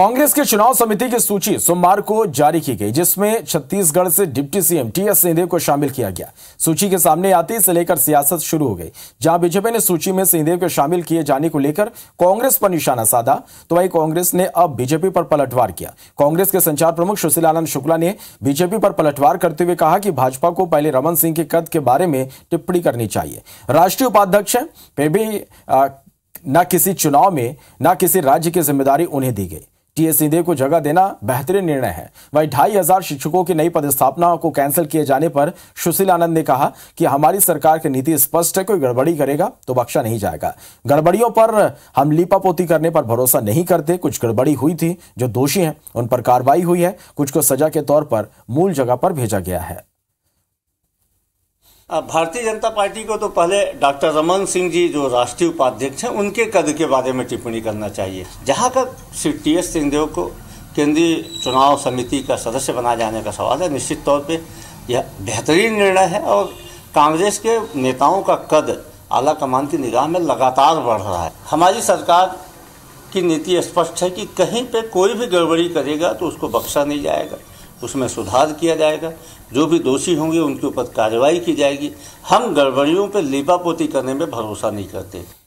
कांग्रेस की चुनाव समिति की सूची सोमवार को जारी की गई जिसमें छत्तीसगढ़ से डिप्टी सीएम टीएस सिंहदेव को शामिल किया गया सूची के सामने आते से लेकर सियासत शुरू हो गई जहां बीजेपी ने सूची में सिंहदेव के शामिल किए जाने को लेकर कांग्रेस पर निशाना साधा तो वही कांग्रेस ने अब बीजेपी पर पलटवार किया कांग्रेस के संचार प्रमुख सुशीलानंद शुक्ला ने बीजेपी पर पलटवार करते हुए कहा कि भाजपा को पहले रमन सिंह के कद के बारे में टिप्पणी करनी चाहिए राष्ट्रीय उपाध्यक्ष पे भी न किसी चुनाव में न किसी राज्य की जिम्मेदारी उन्हें दी गई टी एस सिंहदेव को जगह देना बेहतरीन निर्णय है वहीं ढाई हजार शिक्षकों की नई पदस्थापना को कैंसिल किए जाने पर सुशील आनंद ने कहा कि हमारी सरकार की नीति स्पष्ट है कोई गड़बड़ी करेगा तो बख्शा नहीं जाएगा गड़बड़ियों पर हम लीपापोती करने पर भरोसा नहीं करते कुछ गड़बड़ी हुई थी जो दोषी है उन पर कार्रवाई हुई है कुछ को सजा के तौर पर मूल जगह पर भेजा गया है भारतीय जनता पार्टी को तो पहले डॉक्टर रमन सिंह जी जो राष्ट्रीय उपाध्यक्ष हैं उनके कद के बारे में टिप्पणी करना चाहिए जहाँ तक श्री टी एस सिंहदेव को केंद्रीय चुनाव समिति का सदस्य बनाए जाने का सवाल है निश्चित तौर पे यह बेहतरीन निर्णय है और कांग्रेस के नेताओं का कद आला कमान की निगाह में लगातार बढ़ रहा है हमारी सरकार की नीति स्पष्ट है कि कहीं पर कोई भी गड़बड़ी करेगा तो उसको बख्शा नहीं जाएगा उसमें सुधार किया जाएगा जो भी दोषी होंगे उनके ऊपर कार्रवाई की जाएगी हम गड़बड़ियों पर लिपापोती करने में भरोसा नहीं करते